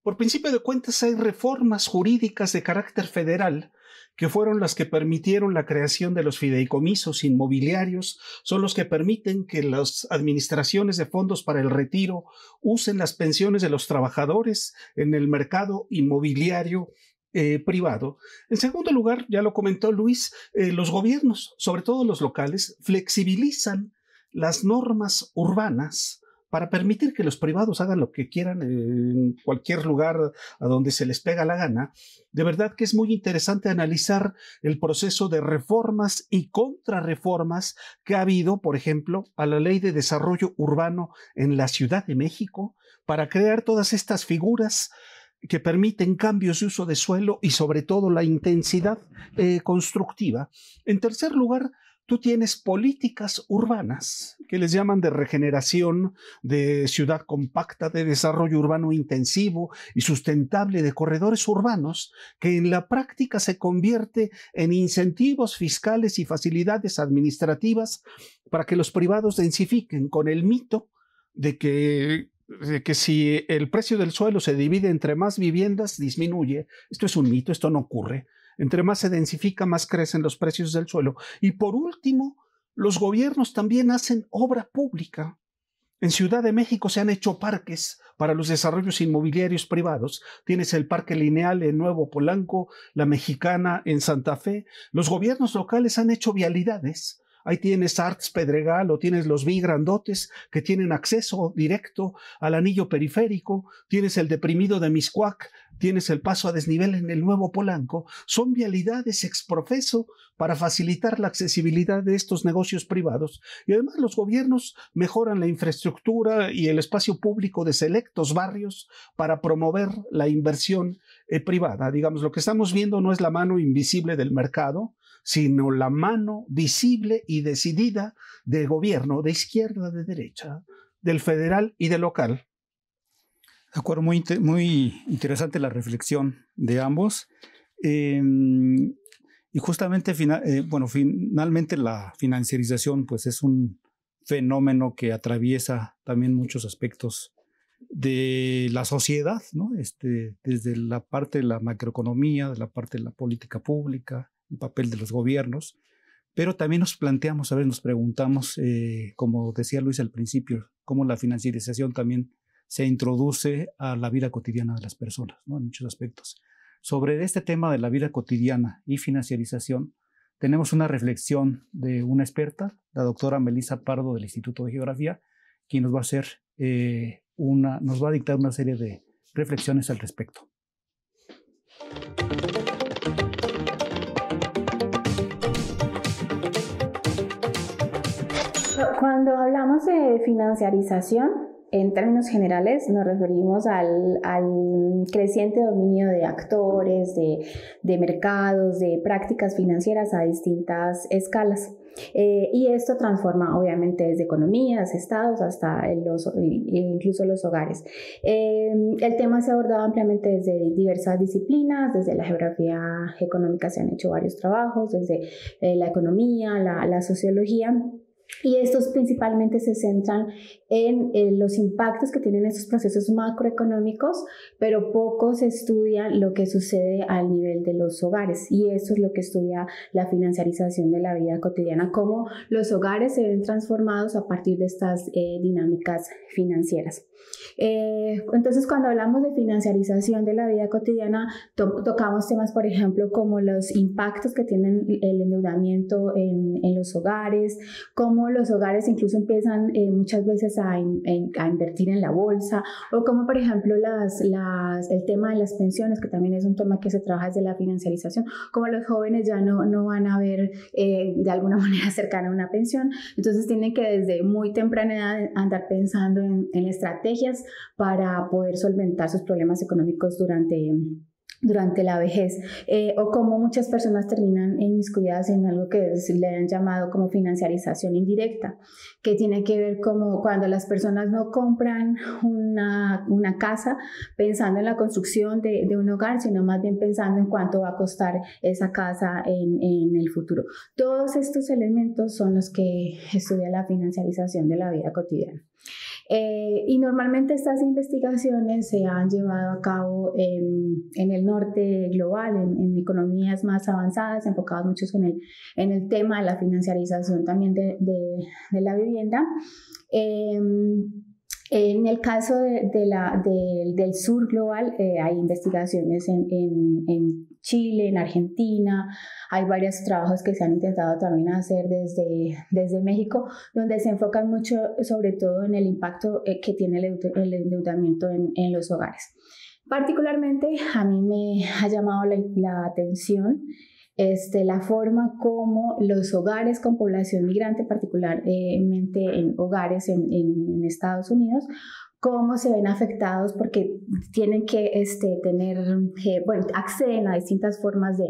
por principio de cuentas, hay reformas jurídicas de carácter federal que fueron las que permitieron la creación de los fideicomisos inmobiliarios, son los que permiten que las administraciones de fondos para el retiro usen las pensiones de los trabajadores en el mercado inmobiliario eh, privado. En segundo lugar, ya lo comentó Luis, eh, los gobiernos, sobre todo los locales, flexibilizan las normas urbanas para permitir que los privados hagan lo que quieran en cualquier lugar a donde se les pega la gana, de verdad que es muy interesante analizar el proceso de reformas y contrarreformas que ha habido, por ejemplo, a la ley de desarrollo urbano en la Ciudad de México, para crear todas estas figuras que permiten cambios de uso de suelo y sobre todo la intensidad eh, constructiva. En tercer lugar, tú tienes políticas urbanas que les llaman de regeneración, de ciudad compacta, de desarrollo urbano intensivo y sustentable, de corredores urbanos, que en la práctica se convierte en incentivos fiscales y facilidades administrativas para que los privados densifiquen con el mito de que que si el precio del suelo se divide entre más viviendas, disminuye. Esto es un mito, esto no ocurre. Entre más se densifica, más crecen los precios del suelo. Y por último, los gobiernos también hacen obra pública. En Ciudad de México se han hecho parques para los desarrollos inmobiliarios privados. Tienes el Parque Lineal en Nuevo Polanco, la Mexicana en Santa Fe. Los gobiernos locales han hecho vialidades Ahí tienes Arts Pedregal o tienes los Vi grandotes que tienen acceso directo al anillo periférico, tienes el deprimido de Miscuac, tienes el paso a desnivel en el Nuevo Polanco. Son vialidades exprofeso para facilitar la accesibilidad de estos negocios privados. Y además los gobiernos mejoran la infraestructura y el espacio público de selectos barrios para promover la inversión eh, privada. Digamos, lo que estamos viendo no es la mano invisible del mercado, sino la mano visible y decidida del gobierno de izquierda, de derecha, del federal y del local. De acuerdo, muy, muy interesante la reflexión de ambos. Em, y justamente, eh, bueno, finalmente la financiarización pues es un fenómeno que atraviesa también muchos aspectos de la sociedad, ¿no? Este, desde la parte de la macroeconomía, de la parte de la política pública, el papel de los gobiernos, pero también nos planteamos, a ver, nos preguntamos, eh, como decía Luis al principio, cómo la financiarización también se introduce a la vida cotidiana de las personas, en muchos aspectos. Sobre este tema de la vida cotidiana y financiarización, tenemos una reflexión de una experta, la doctora Melissa Pardo del Instituto de Geografía, quien nos va a eh, una, nos va a dictar una serie de reflexiones al respecto. Cuando hablamos de financiarización, en términos generales nos referimos al, creciente dominio de actores, de, mercados, de prácticas financieras a distintas escalas. Eh, y esto transforma obviamente desde economías, estados hasta e incluso los hogares. Eh, el tema se ha abordado ampliamente desde diversas disciplinas, desde la geografía económica se han hecho varios trabajos, desde eh, la economía, la sociología. Y estos principalmente se centran en, eh, los impactos que tienen estos procesos macroeconómicos, pero poco se estudia lo que sucede al nivel de los hogares. Y eso es lo que estudia la financiarización de la vida cotidiana, cómo los hogares se ven transformados a partir de estas eh, dinámicas financieras. Eh, entonces, cuando hablamos de financiarización de la vida cotidiana, tocamos temas, por ejemplo, como los impactos que tienen el endeudamiento en, los hogares, cómo los hogares incluso empiezan eh, muchas veces a, invertir en la bolsa, o como, por ejemplo, las, el tema de las pensiones, que también es un tema que se trabaja desde la financiarización, como los jóvenes ya no, no van a ver eh, de alguna <laughs> manera cercana una pensión, entonces tienen que desde muy temprana edad andar pensando en, en estrategias para poder solventar sus problemas económicos durante durante la vejez eh, o como muchas personas terminan inmiscuidas en algo que le han llamado como financiarización indirecta, que tiene que ver como cuando las personas no compran una, una casa pensando en la construcción de, de, un hogar, sino más bien pensando en cuánto va a costar esa casa en, en el futuro. Todos estos elementos son los que estudia la financiarización de la vida cotidiana. Eh, y normalmente estas investigaciones se han llevado a cabo en, el norte global, en, economías más avanzadas, enfocadas muchos en el, en el tema de la financiarización también de, la vivienda. Em, en el caso de, del sur global, eh, hay investigaciones en, Chile, en Argentina, hay varios trabajos que se han intentado también hacer desde, desde México, donde se enfocan mucho sobre todo en el impacto eh, que tiene el, endeudamiento en, los hogares. Particularmente a mí me ha llamado la, atención este, la forma como los hogares con población migrante, particularmente en hogares en Estados Unidos, cómo se ven afectados porque tienen que este, tener, eh, bueno, acceden a distintas formas de,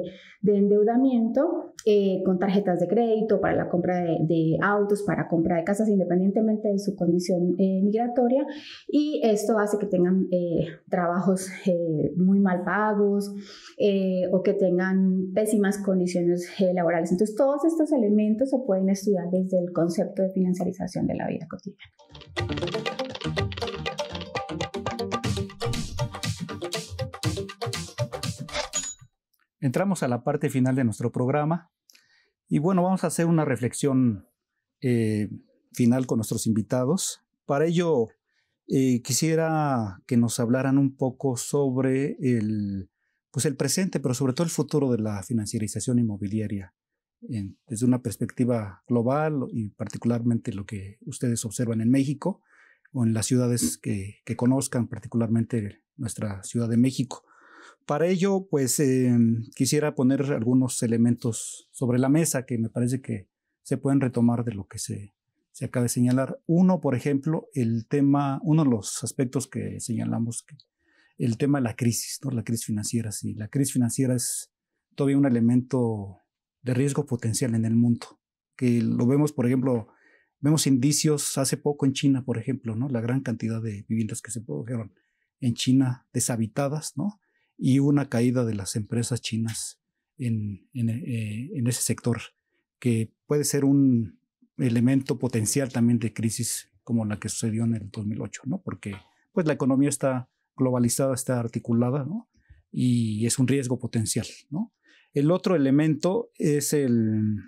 endeudamiento eh, con tarjetas de crédito para la compra de, autos, para compra de casas, independientemente de su condición eh, migratoria. Y esto hace que tengan trabajos muy mal pagos o que tengan pésimas condiciones laborales. Entonces, todos estos elementos se pueden estudiar desde el concepto de financiarización de la vida cotidiana. Entramos a la parte final de nuestro programa y bueno, vamos a hacer una reflexión eh, final con nuestros invitados. Para ello, eh, quisiera que nos hablaran un poco sobre el, pues el presente, pero sobre todo el futuro de la financiarización inmobiliaria, desde una perspectiva global y particularmente lo que ustedes observan en México o en las ciudades que conozcan, particularmente nuestra Ciudad de México. Para ello, pues em, quisiera poner algunos elementos sobre la mesa que me parece que se pueden retomar de lo que se, se acaba de señalar. Uno, por ejemplo, el tema, uno de los aspectos que señalamos, el tema de la crisis, ¿no? la crisis financiera. Sí, la crisis financiera es todavía un elemento de riesgo potencial en el mundo, que lo vemos, por ejemplo, vemos indicios hace poco en China, por ejemplo, ¿no? la gran cantidad de viviendas que se produjeron en China deshabitadas, ¿no? y una caída de las empresas chinas eh, en, ese sector, que puede ser un elemento potencial también de crisis como la que sucedió en el 2008, ¿no? Porque pues la economía está globalizada, está articulada, ¿no? Y es un riesgo potencial, ¿no? El otro elemento es el,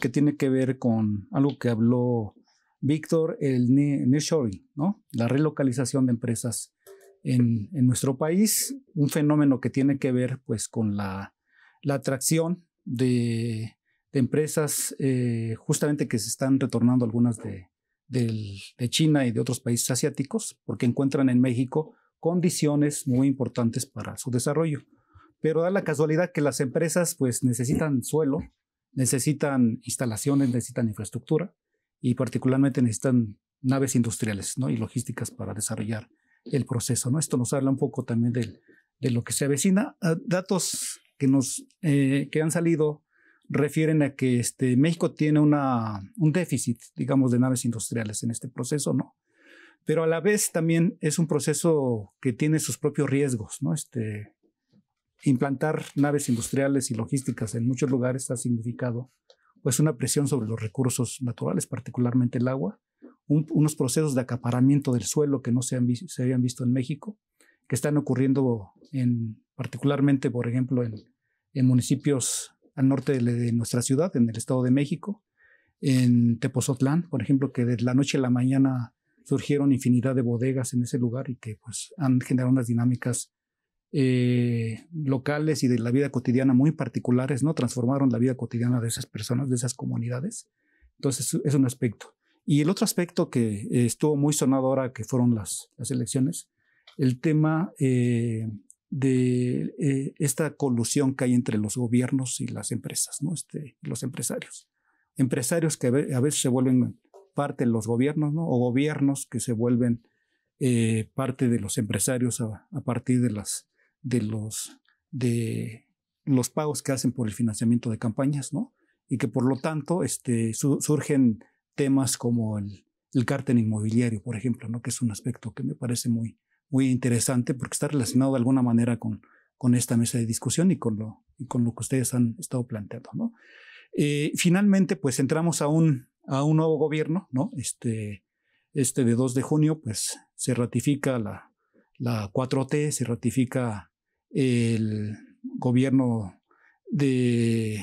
que tiene que ver con algo que habló Víctor, el nearshoring, ¿no? La relocalización de empresas en, nuestro país, un fenómeno que tiene que ver pues con la, atracción de, empresas eh, justamente que se están retornando algunas de, de, China y de otros países asiáticos porque encuentran en México condiciones muy importantes para su desarrollo. Pero da la casualidad que las empresas pues necesitan suelo, necesitan instalaciones, necesitan infraestructura y particularmente necesitan naves industriales ¿no? y logísticas para desarrollar el proceso. ¿no? Esto nos habla un poco también de lo que se avecina. Ah, datos que, nos, eh, que han salido refieren a que este, México tiene una, un déficit, digamos, de naves industriales en este proceso, ¿no? Pero a la vez también es un proceso que tiene sus propios riesgos, ¿no? Este, implantar naves industriales y logísticas en muchos lugares ha significado pues una presión sobre los recursos naturales, particularmente el agua, unos procesos de acaparamiento del suelo que no se, han, se habían visto en México, que están ocurriendo en, particularmente, por ejemplo, en, municipios al norte de, nuestra ciudad, en el Estado de México, en Tepozotlán, por ejemplo, que de la noche a la mañana surgieron infinidad de bodegas en ese lugar y que pues, han generado unas dinámicas eh, locales y de la vida cotidiana muy particulares, ¿no? Transformaron la vida cotidiana de esas personas, de esas comunidades. Entonces, es un aspecto. Y el otro aspecto que eh, estuvo muy sonado ahora que fueron las, las elecciones, el tema eh, de eh, esta colusión que hay entre los gobiernos y las empresas, ¿no? este, los empresarios. Empresarios que a veces se vuelven parte de los gobiernos, ¿no? o gobiernos que se vuelven parte de los empresarios a, partir de, las, de, los, de los pagos que hacen por el financiamiento de campañas, ¿no? y que por lo tanto este, surgen temas como el, el cártel inmobiliario, por ejemplo, ¿no? que es un aspecto que me parece muy, muy interesante porque está relacionado de alguna manera con, con esta mesa de discusión y con lo, con lo que ustedes han estado planteando. ¿no? Eh, finalmente, pues entramos a un, a un nuevo gobierno, ¿no? Este, este de 2 de junio, pues se ratifica la, la 4T, se ratifica el gobierno de,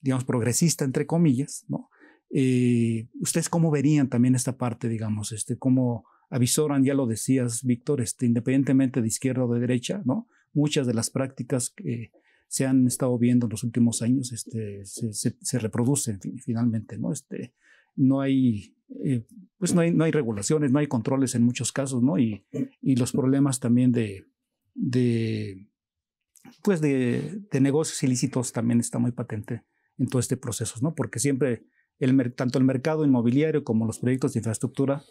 digamos, progresista, entre comillas, ¿no? Eh, ¿Ustedes cómo verían también esta parte, digamos, este, cómo avisoran, ya lo decías, Víctor, este, independientemente de izquierda o de derecha, ¿no? Muchas de las prácticas que se han estado viendo en los últimos años este, se, reproducen finalmente, ¿no? Este, no hay, eh, pues no hay, regulaciones, no hay controles en muchos casos, ¿no? Y, y los problemas también de, de pues de, negocios ilícitos también está muy patente en todo este proceso, ¿no? Porque siempre tanto el mercado inmobiliario como los proyectos de infraestructura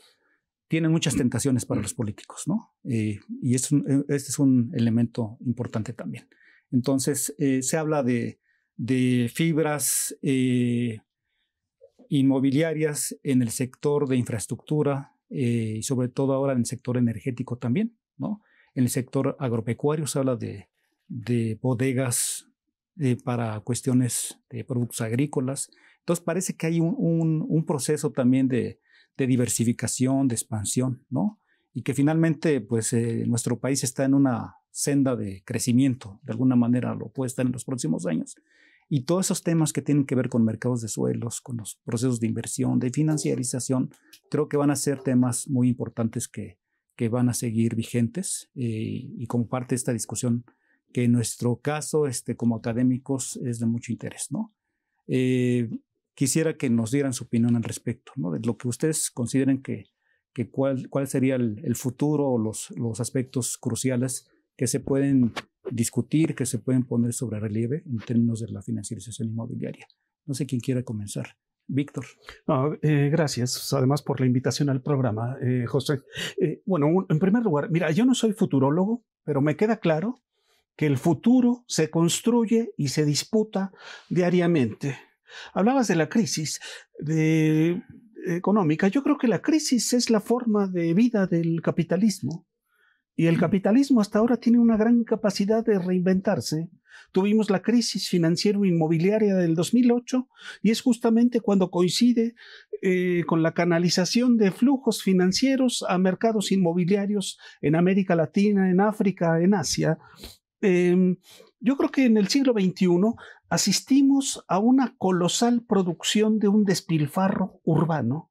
tienen muchas tentaciones para los políticos, ¿no? Eh, y eh, este es un elemento importante también. Entonces, eh, se habla de, fibras inmobiliarias en el sector de infraestructura y sobre todo ahora en el sector energético también, ¿no? En el sector agropecuario se habla de bodegas para cuestiones de productos agrícolas, entonces parece que hay un, proceso también de, diversificación, de expansión, ¿no? Y que finalmente, pues, eh, nuestro país está en una senda de crecimiento, de alguna manera lo puede estar en los próximos años. Y todos esos temas que tienen que ver con mercados de suelos, con los procesos de inversión, de financiarización, creo que van a ser temas muy importantes que, que van a seguir vigentes eh, y como parte de esta discusión que en nuestro caso, este, como académicos, es de mucho interés, ¿no? Eh, quisiera que nos dieran su opinión al respecto, ¿no? de lo que ustedes consideren que, que cuál, cuál sería el, futuro o los, los aspectos cruciales que se pueden discutir, que se pueden poner sobre relieve en términos de la financiarización inmobiliaria. No sé quién quiere comenzar. Víctor. Ah, eh, gracias, además, por la invitación al programa, eh, José. Eh, bueno, en primer lugar, mira, yo no soy futurólogo, pero me queda claro que el futuro se construye y se disputa diariamente. Hablabas de la crisis de, económica. Yo creo que la crisis es la forma de vida del capitalismo. Y el capitalismo hasta ahora tiene una gran capacidad de reinventarse. Tuvimos la crisis financiero-inmobiliaria del 2008 y es justamente cuando coincide eh, con la canalización de flujos financieros a mercados inmobiliarios en América Latina, en África, en Asia. Em, yo creo que en el siglo XXI asistimos a una colosal producción de un despilfarro urbano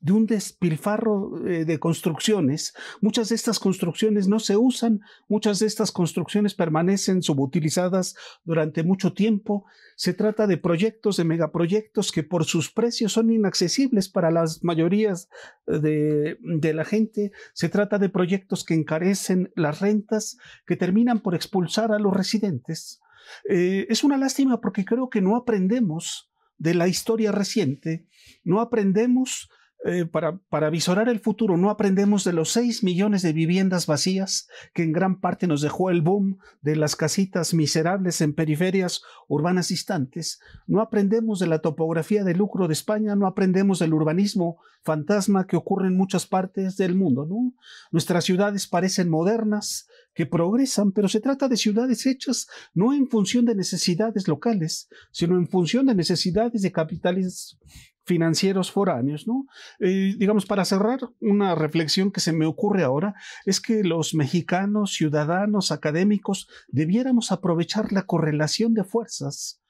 de un despilfarro eh, de construcciones. Muchas de estas construcciones no se usan, muchas de estas construcciones permanecen subutilizadas durante mucho tiempo. Se trata de proyectos, de megaproyectos que por sus precios son inaccesibles para las mayorías eh, de, la gente. Se trata de proyectos que encarecen las rentas, que terminan por expulsar a los residentes. Eh, es una lástima porque creo que no aprendemos de la historia reciente, no aprendemos eh, para, visorar el futuro, no aprendemos de los 6 millones de viviendas vacías que en gran parte nos dejó el boom de las casitas miserables en periferias urbanas distantes, no aprendemos de la topografía de lucro de España, no aprendemos del urbanismo fantasma que ocurre en muchas partes del mundo. Nuestras ciudades parecen modernas, que progresan, pero se trata de ciudades hechas no en función de necesidades locales, sino en función de necesidades de capitales financieros foráneos, ¿no? Eh, digamos, para cerrar, una reflexión que se me ocurre ahora es que los mexicanos, ciudadanos, académicos, debiéramos aprovechar la correlación de fuerzas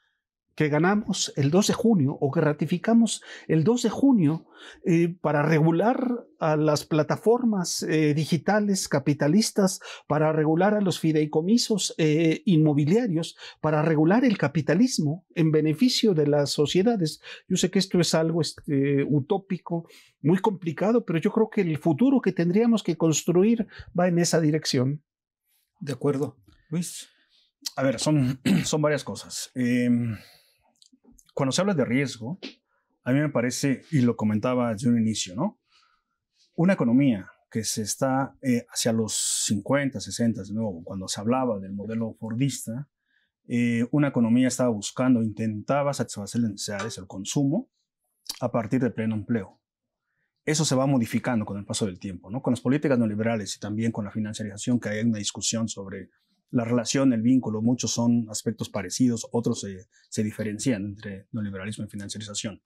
que ganamos el 12 de junio o que ratificamos el 12 de junio eh, para regular a las plataformas eh, digitales capitalistas, para regular a los fideicomisos eh, inmobiliarios, para regular el capitalismo en beneficio de las sociedades. Yo sé que esto es algo este, utópico, muy complicado, pero yo creo que el futuro que tendríamos que construir va en esa dirección. De acuerdo. Luis. A ver, son, <clears throat> son varias cosas. Em, cuando se habla de riesgo, a mí me parece, y lo comentaba desde un inicio, ¿no? Una economía que se está eh, hacia los 50, 60, de nuevo, cuando se hablaba del modelo Fordista, eh, una economía estaba buscando, intentaba satisfacer las necesidades, el consumo, a partir del pleno empleo. Eso se va modificando con el paso del tiempo, ¿no? Con las políticas neoliberales y también con la financiarización, que hay una discusión sobre la relación, el vínculo, muchos son aspectos parecidos, otros se, diferencian entre neoliberalismo y financiarización.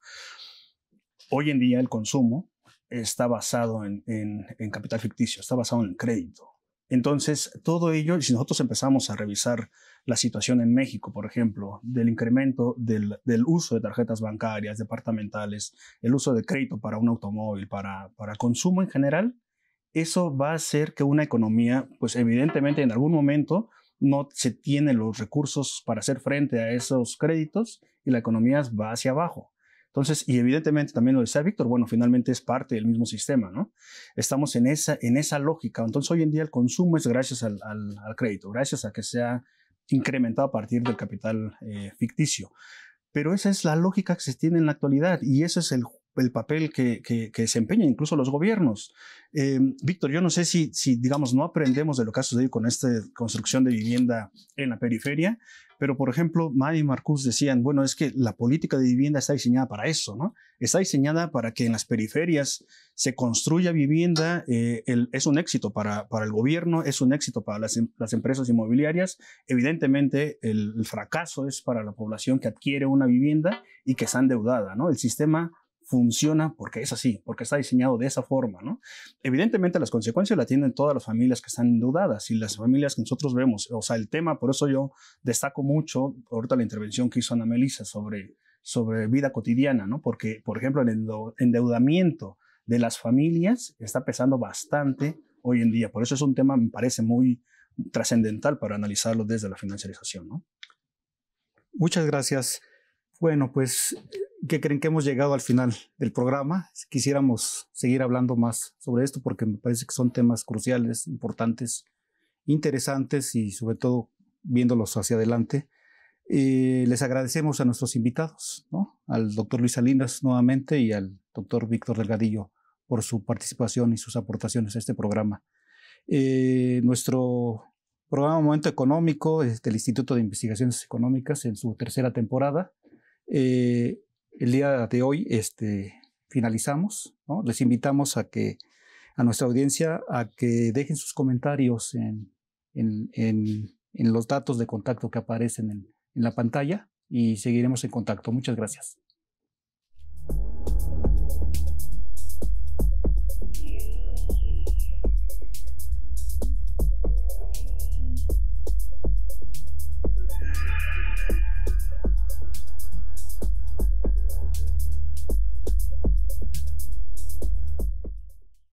Hoy en día el consumo está basado en, capital ficticio, está basado en crédito. Entonces, todo ello, si nosotros empezamos a revisar la situación en México, por ejemplo, del incremento del, uso de tarjetas bancarias, departamentales, el uso de crédito para un automóvil, para, para consumo en general, eso va a hacer que una economía, pues evidentemente en algún momento no se tiene los recursos para hacer frente a esos créditos y la economía va hacia abajo. Entonces, y evidentemente también lo decía Víctor, bueno, finalmente es parte del mismo sistema, ¿no? Estamos en esa, en esa lógica. Entonces, hoy en día el consumo es gracias al, crédito, gracias a que se ha incrementado a partir del capital eh, ficticio. Pero esa es la lógica que se tiene en la actualidad y ese es el el papel que, que, desempeñan incluso los gobiernos. Eh, Víctor, yo no sé si, si, digamos, no aprendemos de lo que ha sucedido con esta construcción de vivienda en la periferia, pero, por ejemplo, May y Marcus decían, bueno, es que la política de vivienda está diseñada para eso, ¿no? Está diseñada para que en las periferias se construya vivienda, eh, es un éxito para, para el gobierno, es un éxito para em, las, empresas inmobiliarias, evidentemente el, el fracaso es para la población que adquiere una vivienda y que está endeudada, ¿no? El sistema funciona porque es así, porque está diseñado de esa forma, ¿no? Evidentemente las consecuencias las tienen todas las familias que están endeudadas y las familias que nosotros vemos, o sea, el tema, por eso yo destaco mucho ahorita la intervención que hizo Ana Melisa sobre, sobre vida cotidiana, ¿no? Porque, por ejemplo, el endeudamiento de las familias está pesando bastante hoy en día, por eso es un tema, me parece, muy trascendental para analizarlo desde la financiarización, ¿no? Muchas gracias. Bueno, pues ¿qué creen que hemos llegado al final del programa? Quisiéramos seguir hablando más sobre esto porque me parece que son temas cruciales, importantes, interesantes y sobre todo viéndolos hacia adelante. Eh, les agradecemos a nuestros invitados, ¿no? al doctor Luis Salinas nuevamente y al doctor Víctor Delgadillo por su participación y sus aportaciones a este programa. Eh, nuestro programa Momento Económico es del Instituto de Investigaciones Económicas en su tercera temporada. Eh, el día de hoy este, finalizamos. Les invitamos a que a nuestra audiencia a que dejen sus comentarios en, en, en, en los datos de contacto que aparecen en la pantalla y seguiremos en contacto. Muchas gracias.